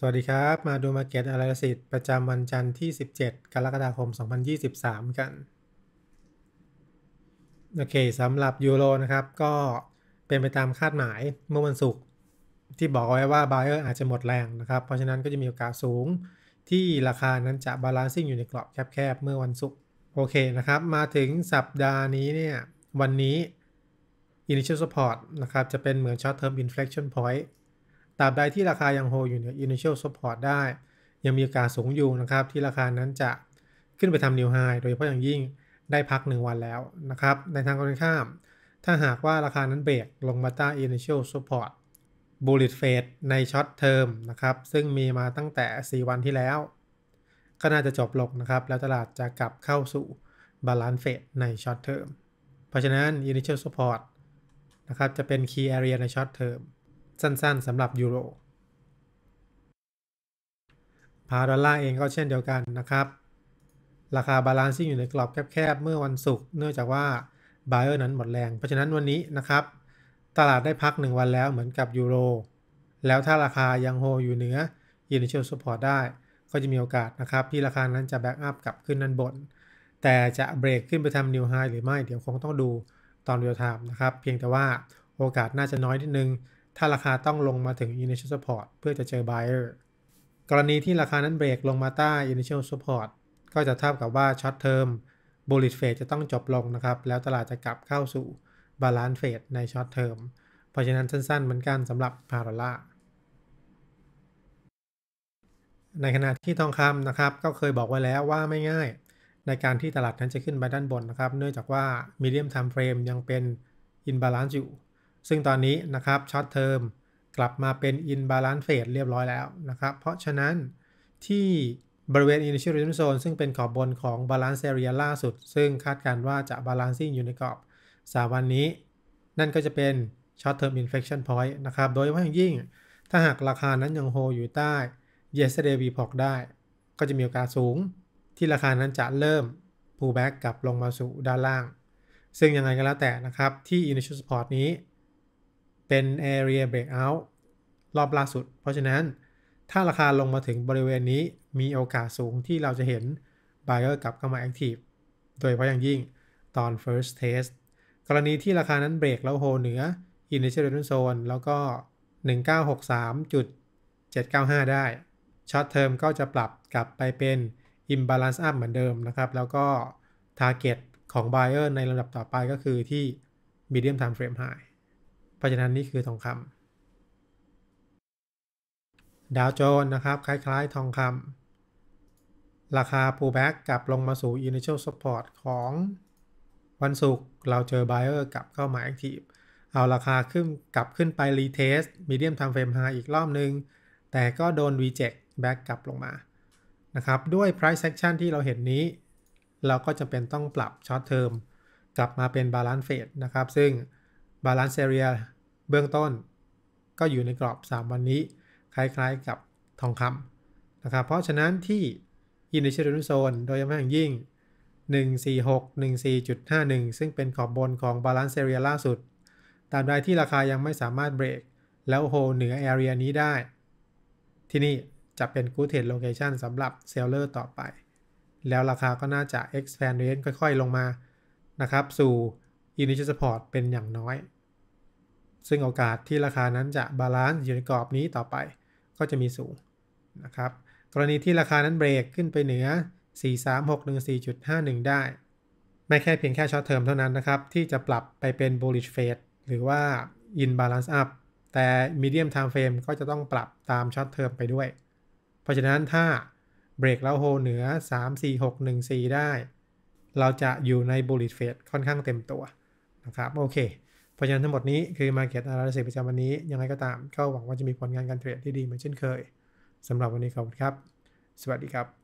สวัสดีครับ มาดูมาเก็ตอะไรสิทธิ์ประจำวันจันทร์ที่ 17กรกฎาคม 2023 กัน โอเคสำหรับยูโรนะครับ ก็เป็นไปตามคาดหมายเมื่อวันศุกร์ที่บอกไว้ว่าบเออร์อาจจะหมดแรงนะครับ เพราะฉะนั้นก็จะมีโอกาสสูงที่ราคานั้นจะบาลานซิ่งอยู่ในกรอบแคบๆเมื่อวันศุกร์โอเคนะครับ มาถึงสัปดาห์นี้เนี่ย วันนี้ initial support นะครับจะเป็นเหมือน short term inflection point ตราบใดที่ราคายังโฮอยู่เนี่อ initial support ได้ ยังมีโอกาสสูงอยู่นะครับที่ราคานั้นจะขึ้นไปทำนิวไฮโดยเฉพาะอย่างยิ่งได้พัก 1 วันแล้วนะครับในทางตรงข้าม ถ้าหากว่าราคานั้นเบรกลงมาใต้ initial support bullish fade ในช็อตเทอมนะครับ ซึ่งมีมาตั้งแต่ 4 วันที่แล้ว ก็น่าจะจบลงนะครับ แล้วตลาดจะกลับเข้าสู่ balance fade ในช็อตเทอมเพราะฉะนั้น initial support นะครับจะเป็น key area ในช็อตเทอมสั้นๆสำหรับยูโรพาดอลลาร์เองก็เช่นเดียวกันนะครับ ราคาบาลานซ์ิ่งอยู่ในกรอบแคบๆเมื่อวันศุกร์เนื่องจากว่าบเออร์นั้นหมดแรง เพราะฉะนั้นวันนี้นะครับ ตลาดได้พัก 1 วันแล้วเหมือนกับยูโร แล้วถ้าราคายังโฮอยู่เหนือย n นเช a l s สปอร์ตได้ ก็จะมีโอกาสนะครับ ที่ราคานั้นจะแบ็กอัพกลับขึ้นั้นบน แต่จะเบรกขึ้นไปทำนิวไฮหรือไม่เดี๋ยวคงต้องดูตอนเรียลไทม์นะครับ เพียงแต่ว่าโอกาสน่าจะน้อยนิดนึงถ้าราคาต้องลงมาถึง initial support เพื่อจะเจอ buyer กรณีที่ราคานั้นเบรกลงมาใต้ initial support ก็จะเท่ากับว่า short term bullish phase จะต้องจบลงนะครับ แล้วตลาดจะกลับเข้าสู่ balance phase ใน short term เพราะฉะนั้นสั้น ๆ เหมือนกันสำหรับพาราล่าในขณะที่ทองคำนะครับ ก็เคยบอกไว้แล้วว่าไม่ง่าย ในการที่ตลาดนั้นจะขึ้นไปด้านบนนะครับ เนื่องจากว่า medium time frame ยังเป็น imbalance อยู่ซึ่งตอนนี้นะครับช็อตเทอมกลับมาเป็นอินบาลานซ์เฟสเรียบร้อยแล้วนะครับ เพราะฉะนั้นที่บริเวณ initial r e s i s t a n zone ซึ่งเป็นขอบบนของ balance area ล่าสุด ซึ่งคาดการว่าจะ balancing อยู่ในกรอบสาวันนี้ นั่นก็จะเป็น short term inflection point นะครับ โดยเฉพาะอย่างยิ่ง ถ้าหากราคานั้นยังโฮอยู่ใต้ yesterday VPOC ได้ ก็จะมีโอกาสสูง ที่ราคานั้นจะเริ่ม pullback กลับลงมาสู่ด้านล่างซึ่งยังไงก็แล้วแต่นะครับที่ initial support นี้เป็น area breakout รอบล่าสุด เพราะฉะนั้น ถ้าราคาลงมาถึงบริเวณนี้ มีโอกาสสูงที่เราจะเห็น buyer กลับเข้ามา active โดยเฉพาะอย่างยิ่งตอน first test กรณีที่ราคานั้นเบรกแล้วโฮเหนือ initial resistance zone แล้วก็ 1963.795 ได้ short term ก็จะปรับกลับไปเป็น imbalance up เหมือนเดิมนะครับ แล้วก็ target ของ buyer ในลำดับต่อไปก็คือที่ medium time frame high พราะฉะนั้นนี่คือ ทองคำ ดาวโจนนะครับ คล้ายๆ ทองคำ ราคา pullback กลับ ลงมาสู่ initial support ของ วัน ศุกร์ เราเจอ buyer กลับเข้ามา active เอาราคา ขึ้น กลับขึ้นไป retest medium time frame high อีกรอบ นึง แต่ก็โดน reject back กลับลงมา นะครับ ด้วย price action ที่เราเห็นนี้ เราก็จะเป็นต้องปรับ short term กลับมาเป็น balance phase นะครับ ซึ่งลานซ์เซเรียเบื้องต้นก็อยู่ในกรอบ 3 วันนี้ คล้ายๆกับทองคำนะครับเพราะฉะนั้นที่ินดิเช l z o n นโดยเฉพาะอย่างยิ่ง 14614.51 ซึ่งเป็นขอบบนของลานซ์เซเรียล่าสุด ตามใดที่ราคายังไม่สามารถเบรกแล้วโฮเหนือแอเรียนี้ได้ ที่นี่จะเป็นกู o เทรดโลเคชันสำหรับเซลเลอร์ต่อไป แล้วราคาก็น่าจะ expand range ค่อย ๆลงมานะครับ สู่ initial support เป็นอย่างน้อย ซึ่งโอกาสที่ราคานั้นจะบาลานซ์อยู่ในกรอบนี้ต่อไป ก็จะมีสูงนะครับ กรณีที่ราคานั้นเบรกขึ้นไปเหนือ 43614.51 ได้ ไม่แค่เพียงแค่ช็อตเทอมเท่านั้นนะครับ ที่จะปรับไปเป็น bullish phase หรือว่า in balance up แต่ medium time frame ก็จะต้องปรับตามช็อตเทอมไปด้วย เพราะฉะนั้นถ้าเบรกแล้วโฮเหนือ 34614 ได้ เราจะอยู่ใน bullish phase ค่อนข้างเต็มตัวนะครับโอเคเพราะฉะนั้นทั้งหมดนี้คือ Market Analysis ประจำวันนี้ยังไงก็ตามก็หวังว่าจะมีผลงานการเทรดที่ดีเหมือนเช่นเคยสำหรับวันนี้ขอบคุณครับ สวัสดีครับ